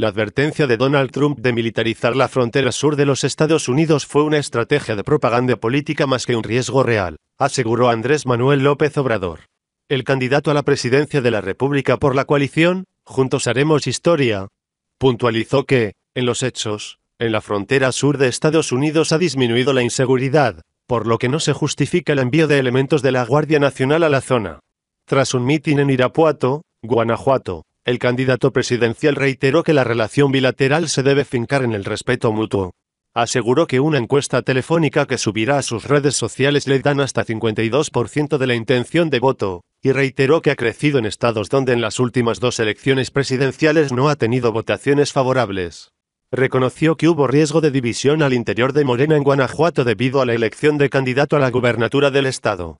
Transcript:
La advertencia de Donald Trump de militarizar la frontera sur de los Estados Unidos fue una estrategia de propaganda política más que un riesgo real, aseguró Andrés Manuel López Obrador. El candidato a la presidencia de la República por la coalición, Juntos Haremos Historia, puntualizó que, en los hechos, en la frontera sur de Estados Unidos ha disminuido la inseguridad, por lo que no se justifica el envío de elementos de la Guardia Nacional a la zona. Tras un mitin en Irapuato, Guanajuato, el candidato presidencial reiteró que la relación bilateral se debe fincar en el respeto mutuo. Aseguró que una encuesta telefónica que subirá a sus redes sociales le dan hasta 52% de la intención de voto, y reiteró que ha crecido en estados donde en las últimas dos elecciones presidenciales no ha tenido votaciones favorables. Reconoció que hubo riesgo de división al interior de Morena en Guanajuato debido a la elección de candidato a la gubernatura del estado.